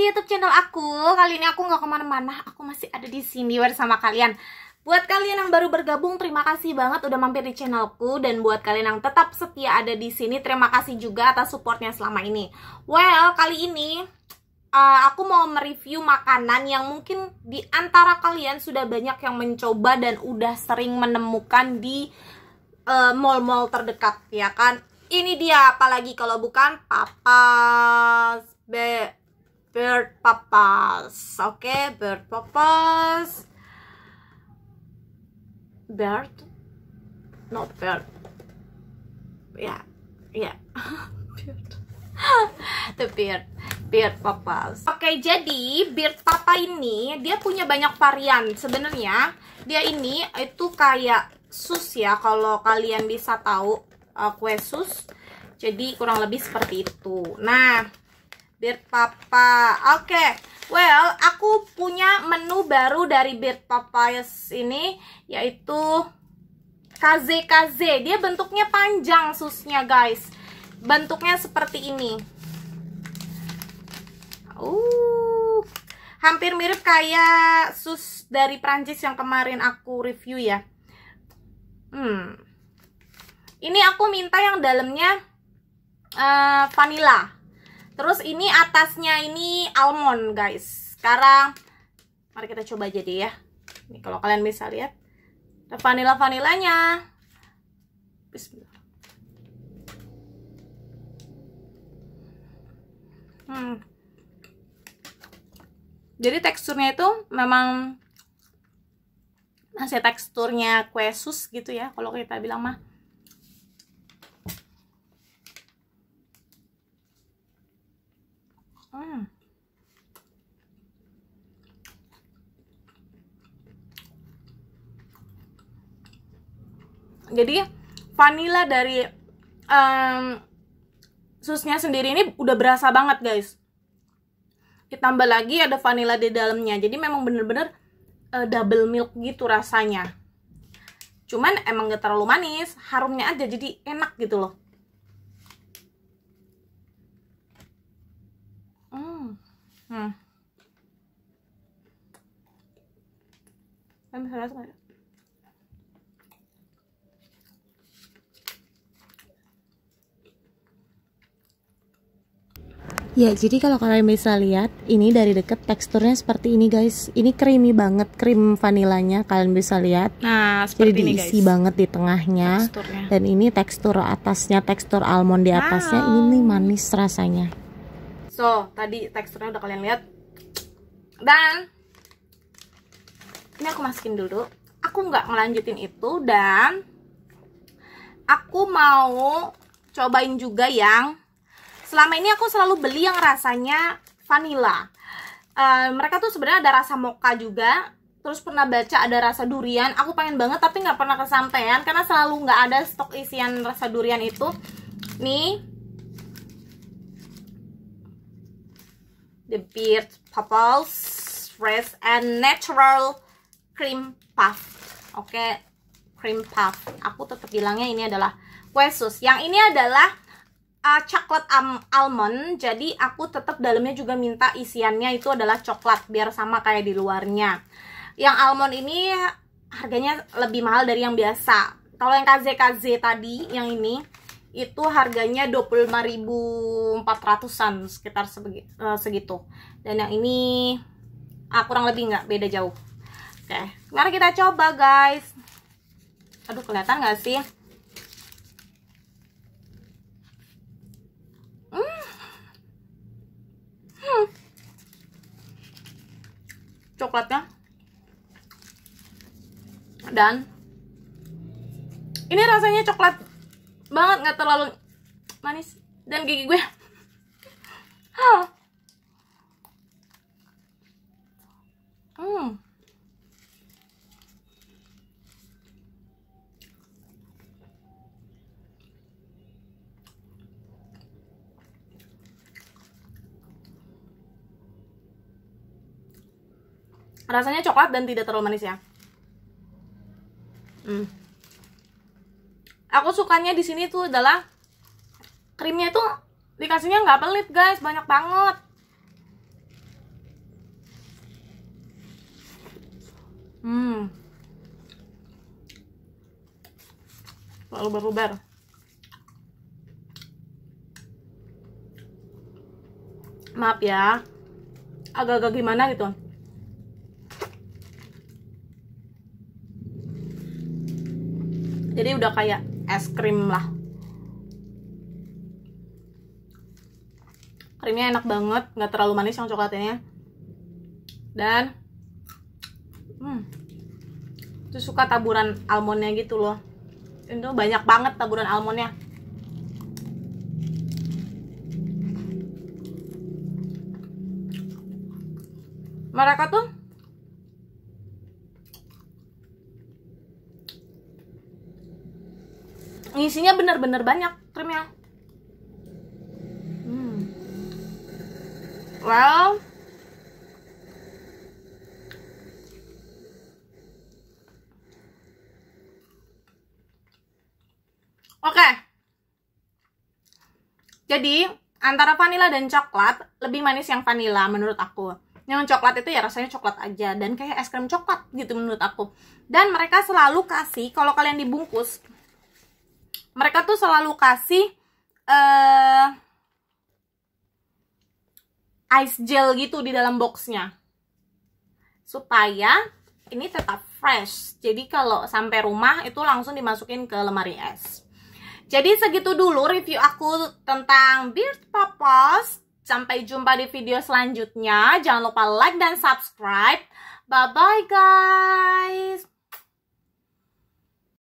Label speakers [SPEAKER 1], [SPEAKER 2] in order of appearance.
[SPEAKER 1] di YouTube channel aku. Kali ini aku nggak kemana-mana, aku masih ada di sini bersama kalian. Buat kalian yang baru bergabung, terima kasih banget udah mampir di channelku dan buat kalian yang tetap setia ada di sini, terima kasih juga atas supportnya selama ini. Well, kali ini uh, aku mau mereview makanan yang mungkin di antara kalian sudah banyak yang mencoba dan udah sering menemukan di uh, mall-mall terdekat ya kan. Ini dia apalagi kalau bukan papas be bird papas oke okay, bird papas bird not bird ya yeah, ya yeah. the beard beard papas oke okay, jadi beard papa ini dia punya banyak varian sebenarnya dia ini itu kayak sus ya kalau kalian bisa tahu uh, kue sus jadi kurang lebih seperti itu nah Beard Papa. Oke. Okay. Well, aku punya menu baru dari Beard Papayas ini yaitu kaze kaze. Dia bentuknya panjang susnya, guys. Bentuknya seperti ini. Uh, hampir mirip kayak sus dari Prancis yang kemarin aku review ya. Hmm. Ini aku minta yang dalamnya uh, vanilla Terus ini atasnya ini almond guys. Sekarang mari kita coba jadi ya. Ini kalau kalian bisa lihat vanila vanilanya. Bismillah. Hmm. Jadi teksturnya itu memang masih teksturnya kue sus gitu ya kalau kita bilang mah Hmm. Jadi vanila dari um, susnya sendiri ini udah berasa banget guys. Ditambah lagi ada vanila di dalamnya. Jadi memang bener-bener uh, double milk gitu rasanya. Cuman emang gak terlalu manis, harumnya aja jadi enak gitu loh. bisa hmm. hmm. lihat Ya, jadi kalau kalian bisa lihat, ini dari dekat teksturnya seperti ini guys. Ini creamy banget, krim vanilanya kalian bisa lihat. Nah, jadi ini diisi guys. banget di tengahnya. Teksturnya. Dan ini tekstur atasnya, tekstur almond di atasnya, wow. ini manis rasanya. So, tadi teksturnya udah kalian lihat. Dan ini aku masukin dulu. Aku nggak ngelanjutin itu dan aku mau cobain juga yang selama ini aku selalu beli yang rasanya vanilla. Uh, mereka tuh sebenarnya ada rasa mocha juga, terus pernah baca ada rasa durian aku pengen banget tapi nggak pernah kesampaian karena selalu nggak ada stok isian rasa durian itu nih the beard bubbles fresh and natural cream puff oke okay? cream puff aku tetap bilangnya ini adalah kue sus yang ini adalah uh, coklat um, almond jadi aku tetap dalamnya juga minta isiannya itu adalah coklat biar sama kayak di luarnya yang almond ini harganya lebih mahal dari yang biasa kalau yang KZ KZ tadi yang ini itu harganya 25.400-an sekitar eh, segitu. Dan yang ini ah, kurang lebih nggak beda jauh. Oke, okay. mari kita coba guys. Aduh kelihatan nggak sih? Hmm. Hmm. Coklatnya dan ini rasanya coklat banget nggak terlalu manis dan gigi gue hmm rasanya coklat dan tidak terlalu manis ya. Hmm aku sukanya di sini tuh adalah krimnya tuh dikasihnya nggak pelit guys banyak banget hmm lalu berubah maaf ya agak-agak gimana gitu jadi udah kayak es krim lah krimnya enak banget nggak terlalu manis yang coklatnya dan hmm, itu suka taburan almondnya gitu loh itu banyak banget taburan almondnya mereka tuh isinya benar-benar banyak krimnya hmm. well Oke. Okay. Jadi, antara vanila dan coklat, lebih manis yang vanila menurut aku. Yang coklat itu ya rasanya coklat aja dan kayak es krim coklat gitu menurut aku. Dan mereka selalu kasih kalau kalian dibungkus mereka tuh selalu kasih uh, ice gel gitu di dalam boxnya supaya ini tetap fresh jadi kalau sampai rumah itu langsung dimasukin ke lemari es jadi segitu dulu review aku tentang Beard Purpose sampai jumpa di video selanjutnya jangan lupa like dan subscribe bye bye guys